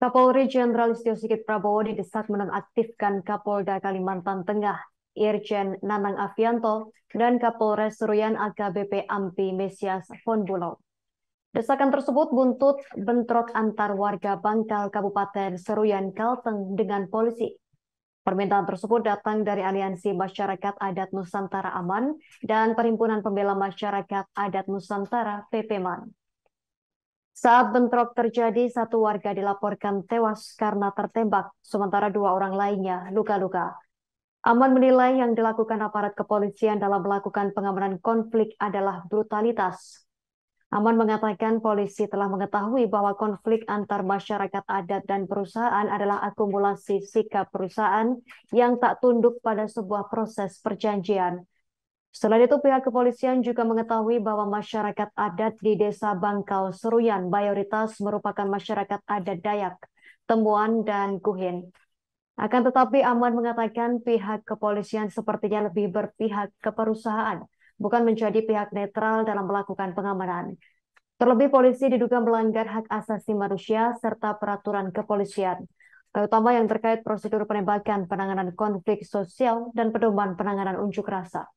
Kapolri Jenderal Listio Sigit Prabowo didesak menonaktifkan Kapolda Kalimantan Tengah Irjen Nanang Avianto dan Kapolres Seruyan AKBP Ampi Mesias Fonbulo. Desakan tersebut buntut bentrok antar warga Bangkal Kabupaten Seruyan Kalteng dengan polisi. Permintaan tersebut datang dari Aliansi Masyarakat Adat Nusantara Aman dan Perhimpunan Pembela Masyarakat Adat Nusantara PPMAN. Saat bentrok terjadi, satu warga dilaporkan tewas karena tertembak, sementara dua orang lainnya luka-luka. Aman menilai yang dilakukan aparat kepolisian dalam melakukan pengamanan konflik adalah brutalitas. Aman mengatakan polisi telah mengetahui bahwa konflik antar masyarakat adat dan perusahaan adalah akumulasi sikap perusahaan yang tak tunduk pada sebuah proses perjanjian. Selain itu, pihak kepolisian juga mengetahui bahwa masyarakat adat di Desa Bangkal Seruyan mayoritas merupakan masyarakat adat Dayak, Temuan, dan Kuhin. Akan tetapi, Aman mengatakan pihak kepolisian sepertinya lebih berpihak ke perusahaan, bukan menjadi pihak netral dalam melakukan pengamanan. Terlebih, polisi diduga melanggar hak asasi manusia serta peraturan kepolisian, terutama yang terkait prosedur penembakan, penanganan konflik sosial, dan pedoman penanganan unjuk rasa.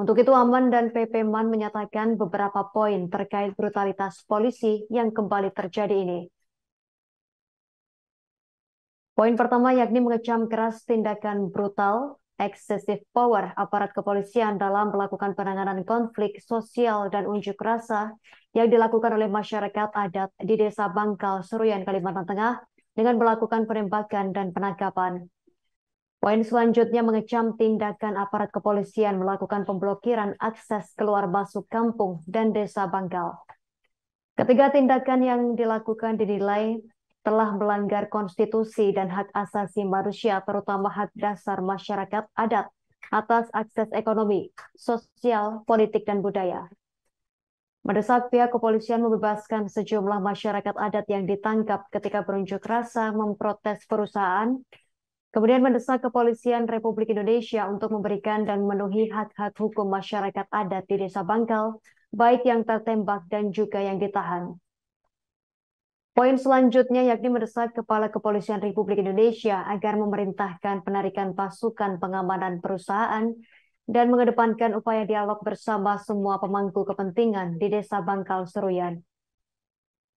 Untuk itu, Aman dan PP Man menyatakan beberapa poin terkait brutalitas polisi yang kembali terjadi ini. Poin pertama yakni mengecam keras tindakan brutal, excessive power aparat kepolisian dalam melakukan penanganan konflik sosial dan unjuk rasa yang dilakukan oleh masyarakat adat di Desa Bangkal, Seruyan, Kalimantan Tengah dengan melakukan penembakan dan penangkapan. Poin selanjutnya mengecam tindakan aparat kepolisian melakukan pemblokiran akses keluar masuk kampung dan desa Banggal. Ketiga tindakan yang dilakukan dinilai telah melanggar konstitusi dan hak asasi manusia, terutama hak dasar masyarakat adat atas akses ekonomi, sosial, politik, dan budaya. Mendesak pihak kepolisian membebaskan sejumlah masyarakat adat yang ditangkap ketika berunjuk rasa memprotes perusahaan kemudian mendesak Kepolisian Republik Indonesia untuk memberikan dan memenuhi hak-hak hukum masyarakat adat di Desa Bangkal, baik yang tertembak dan juga yang ditahan. Poin selanjutnya yakni mendesak Kepala Kepolisian Republik Indonesia agar memerintahkan penarikan pasukan pengamanan perusahaan dan mengedepankan upaya dialog bersama semua pemangku kepentingan di Desa Bangkal Seruyan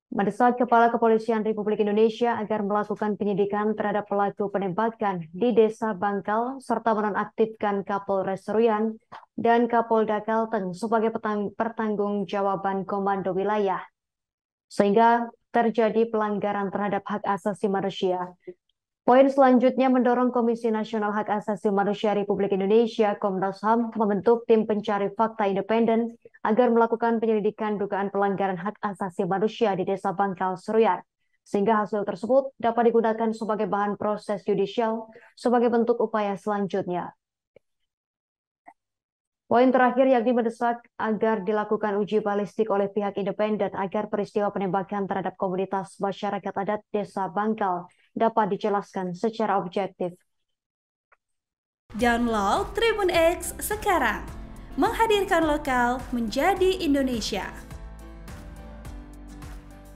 mendesak Kepala Kepolisian Republik Indonesia agar melakukan penyidikan terhadap pelaku penembakan di Desa Bangkal serta menonaktifkan Kapolres Seruyan dan Kapolda Kalteng sebagai pertanggung jawaban Komando Wilayah, sehingga terjadi pelanggaran terhadap hak asasi manusia Poin selanjutnya mendorong Komisi Nasional Hak Asasi Manusia Republik Indonesia Komnas HAM membentuk tim pencari fakta independen agar melakukan penyelidikan dugaan pelanggaran hak asasi manusia di Desa Bangkal Seruyar sehingga hasil tersebut dapat digunakan sebagai bahan proses judicial sebagai bentuk upaya selanjutnya. Poin terakhir yakni mendesak agar dilakukan uji balistik oleh pihak independen agar peristiwa penembakan terhadap komunitas masyarakat adat Desa Bangkal dapat dijelaskan secara objektif. Download Tribun X sekarang. Menghadirkan lokal menjadi Indonesia.